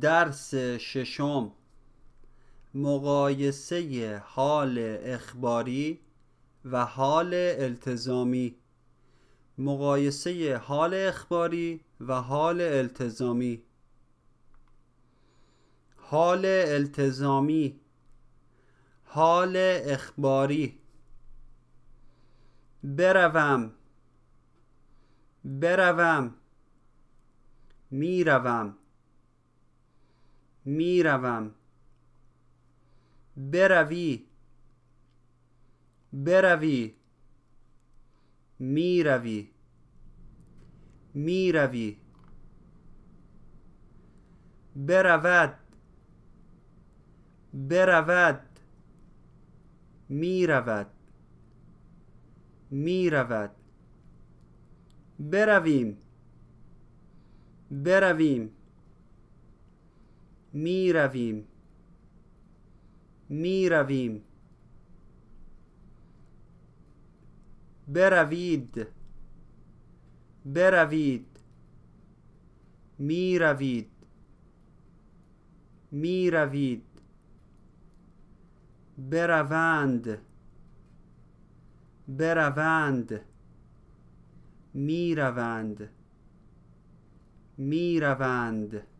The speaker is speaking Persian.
درس ششم مقایسه حال اخباری و حال التزامی مقایسه حال اخباری و حال التزامی حال التزامی حال اخباری بروم بروم میروم میروم بروی بروی میروی میروی برود برود می میرود برویم برویم می رویم می رویم بروید بروید می روید می روید بروند بروند می روند می روند